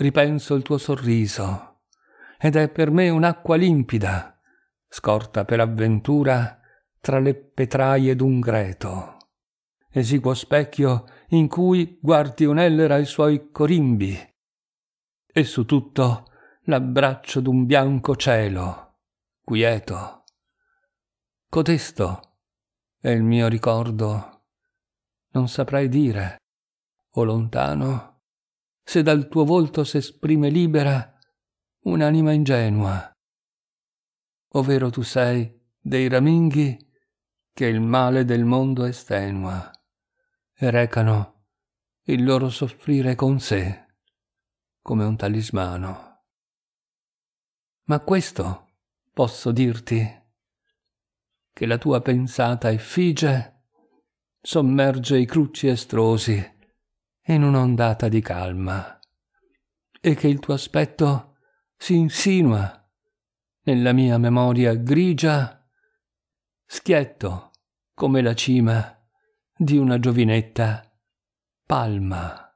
ripenso il tuo sorriso, ed è per me un'acqua limpida, scorta per avventura tra le petraie d'un greto. Esiguo specchio in cui guardi un'ellera i suoi corimbi, e su tutto l'abbraccio d'un bianco cielo, quieto. Cotesto è il mio ricordo, non saprei dire, o lontano se dal tuo volto s'esprime libera un'anima ingenua. Ovvero tu sei dei raminghi che il male del mondo estenua e recano il loro soffrire con sé come un talismano. Ma questo posso dirti, che la tua pensata effigie sommerge i crucci estrosi in un'ondata di calma e che il tuo aspetto si insinua nella mia memoria grigia, schietto come la cima di una giovinetta palma.